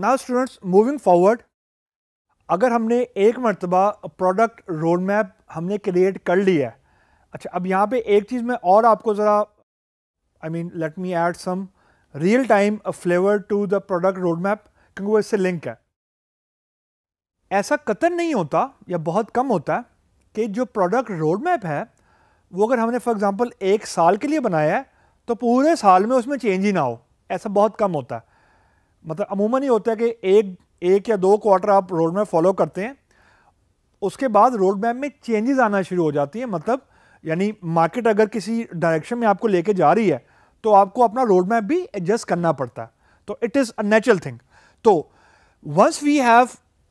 now students moving forward अगर हमने एक मरतबा प्रोडक्ट रोड मैप हमने क्रिएट कर लिया है अच्छा अब यहाँ पे एक चीज़ मैं और आपको ज़रा I mean let me add some real time flavour to the product road map क्योंकि वो इससे लिंक है ऐसा कतन नहीं होता या बहुत कम होता है कि जो प्रोडक्ट रोड मैप है वो अगर हमने फॉर एग्ज़ाम्पल एक साल के लिए बनाया है तो पूरे साल में उसमें चेंज ही ना हो ऐसा बहुत कम होता है मतलब अमूमन ही होता है कि एक एक या दो क्वार्टर आप रोड मैप फॉलो करते हैं उसके बाद रोड मैप में चेंजेस आना शुरू हो जाती है मतलब यानी मार्केट अगर किसी डायरेक्शन में आपको लेके जा रही है तो आपको अपना रोड मैप भी एडजस्ट करना पड़ता है तो it is a natural thing तो once we have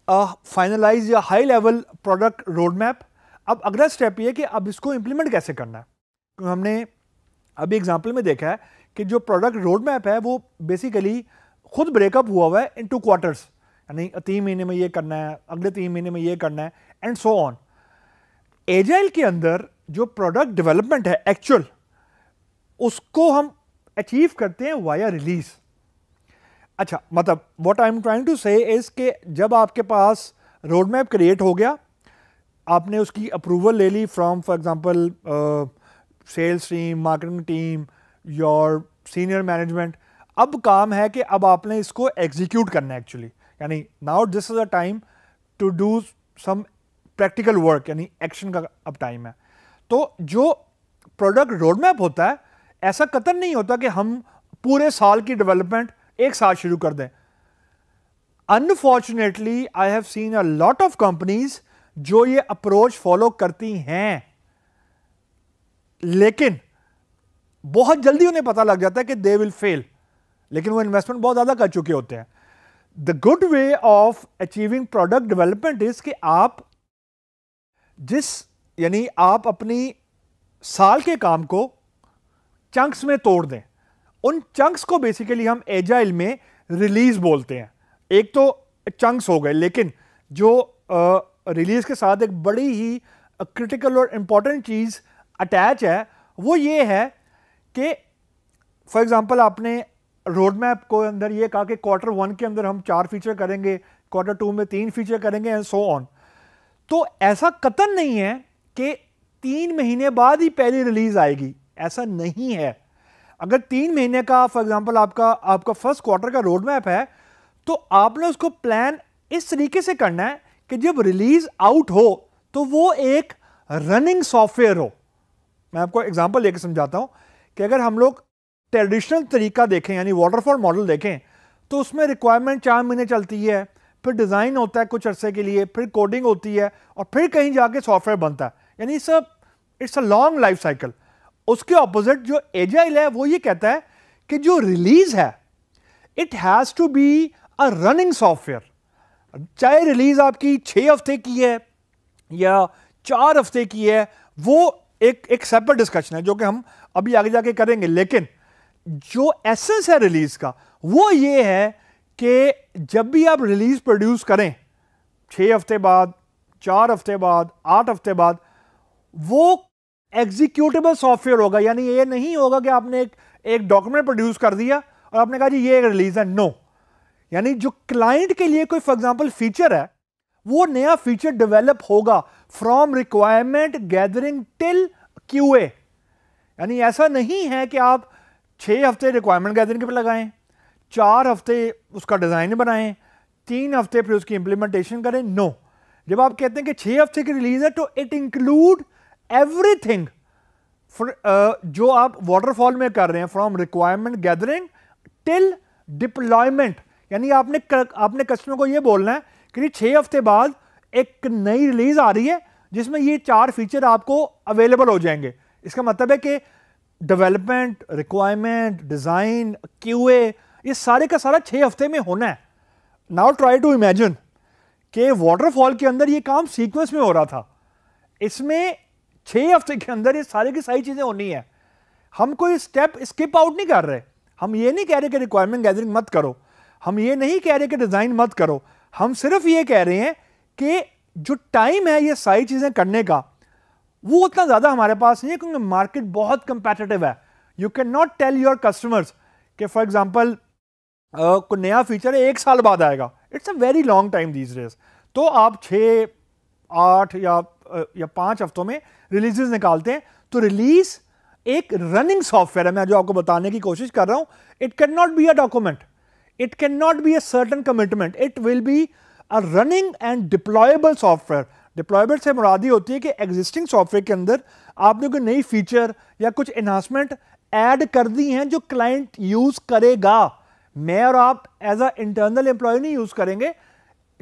a finalize या high level product road map अब अगला स्टेप ये कि अब इसको इम्प्लीमेंट कैसे करना है हमने अभी एग्जाम्पल में देखा है कि जो प्रोडक्ट रोड मैप है वो बेसिकली खुद ब्रेकअप हुआ हुआ है इन टू क्वार्टर्स यानी तीन महीने में ये करना है अगले तीन महीने में ये करना है एंड सो ऑन एजाइल के अंदर जो प्रोडक्ट डेवलपमेंट है एक्चुअल उसको हम अचीव करते हैं वाया रिलीज अच्छा मतलब what I am trying to say is के जब आपके पास रोड मैप क्रिएट हो गया आपने उसकी अप्रूवल ले ली from for example sales team marketing team your senior management अब काम है कि अब आपने इसको एग्जीक्यूट करना है एक्चुअली यानी now this is a time to do some practical work यानी एक्शन का अब टाइम है तो जो प्रोडक्ट रोड मैप होता है ऐसा कतन नहीं होता कि हम पूरे साल की डेवलपमेंट एक साथ शुरू कर दें unfortunately I have seen a lot of companies जो ये अप्रोच फॉलो करती हैं लेकिन बहुत जल्दी उन्हें पता लग जाता है कि दे विल फेल लेकिन वो इन्वेस्टमेंट बहुत ज़्यादा कर चुके होते हैं the good way of achieving product development is कि आप जिस यानी आप अपनी साल के काम को चंक्स में तोड़ दें उन चंक्स को बेसिकली हम एजाइल में रिलीज बोलते हैं एक तो चंक्स हो गए लेकिन जो रिलीज के साथ एक बड़ी ही क्रिटिकल और इम्पॉर्टेंट चीज़ अटैच है वो ये है कि फॉर एग्ज़ाम्पल आपने रोड मैप को अंदर ये कहा कि क्वार्टर वन के अंदर हम चार फीचर करेंगे क्वार्टर टू में तीन फीचर करेंगे एंड सो ऑन तो ऐसा कतन नहीं है कि तीन महीने बाद ही पहली रिलीज आएगी ऐसा नहीं है अगर तीन महीने का फॉर एग्जांपल आपका आपका फर्स्ट क्वार्टर का रोड मैप है तो आपने उसको प्लान इस तरीके से करना है कि जब रिलीज आउट हो तो वो एक रनिंग सॉफ्टवेयर हो मैं आपको एग्जांपल लेकर समझाता हूँ कि अगर हम लोग ट्रेडिशनल तरीका देखें यानी वाटरफॉल मॉडल देखें तो उसमें रिक्वायरमेंट चार महीने चलती है फिर डिज़ाइन होता है कुछ अरसे के लिए फिर कोडिंग होती है और फिर कहीं जाके सॉफ्टवेयर बनता है यानी इस it's a long life cycle उसके ऑपोजिट जो एजाइल है वो ये कहता है कि जो रिलीज़ है it has to be a running software चाहे रिलीज़ आपकी छः हफ्ते की है या चार हफ्ते की है वो एक एक सेपरेट डिस्कशन है जो कि हम अभी आगे जाके करेंगे लेकिन जो एसेंस है रिलीज का वो ये है कि जब भी आप रिलीज प्रोड्यूस करें छः हफ्ते बाद चार हफ्ते बाद आठ हफ्ते बाद वो एग्जीक्यूटिबल सॉफ्टवेयर होगा यानी ये नहीं होगा कि आपने एक एक डॉक्यूमेंट प्रोड्यूस कर दिया और आपने कहा जी ये रिलीज है नो यानी जो क्लाइंट के लिए कोई फॉर एग्जांपल फीचर है वो नया फीचर डेवलप होगा from requirement gathering till QA यानी ऐसा नहीं है कि आप छः हफ्ते रिक्वायरमेंट गैदरिंग पे लगाएं चार हफ्ते उसका डिज़ाइन बनाएं तीन हफ्ते फिर उसकी इम्प्लीमेंटेशन करें नो जब आप कहते हैं कि छः हफ्ते की रिलीज़ है तो इट इंक्लूड एवरीथिंग जो आप वाटरफॉल में कर रहे हैं from requirement gathering till deployment यानी आपने आपने कस्टमर को ये बोलना है कि छः हफ्ते बाद एक नई रिलीज़ आ रही है जिसमें ये चार फीचर आपको अवेलेबल हो जाएंगे इसका मतलब है कि डेवलपमेंट रिक्वायरमेंट डिज़ाइन क्यूए ये सारे का सारा छः हफ्ते में होना है नाउ ट्राई टू इमेजिन कि वाटरफॉल के अंदर ये काम सीक्वेंस में हो रहा था इसमें छः हफ्ते के अंदर ये सारे की सारी चीज़ें होनी है हम कोई स्टेप स्किप आउट नहीं कर रहे हम ये नहीं कह रहे कि रिक्वायरमेंट गैदरिंग मत करो हम ये नहीं कह रहे कि डिज़ाइन मत करो हम सिर्फ ये कह रहे हैं कि जो टाइम है ये सारी चीज़ें करने का वो उतना ज़्यादा हमारे पास नहीं है क्योंकि मार्केट बहुत कंपेटेटिव है you can not tell your customers कि फॉर एग्जाम्पल कोई नया फीचर है एक साल बाद आएगा it's a very long time these days तो आप छः आठ या uh, या पाँच हफ्तों में रिलीजेस निकालते हैं तो रिलीज एक रनिंग सॉफ्टवेयर है मैं जो आपको बताने की कोशिश कर रहा हूँ it can not be a document it can not be a certain commitment it will be a running and deployable software deployment से मुरादी होती है कि एग्जिस्टिंग सॉफ्टवेयर के अंदर आपने कोई नई फीचर या कुछ इन्हांसमेंट ऐड कर दी हैं जो क्लाइंट यूज़ करेगा मैं और आप एज अ इंटरनल एम्प्लॉय नहीं यूज़ करेंगे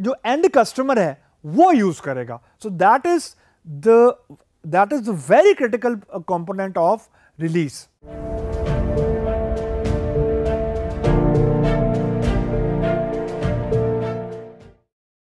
जो एंड कस्टमर है वो यूज़ करेगा so that is the that is the very critical component of release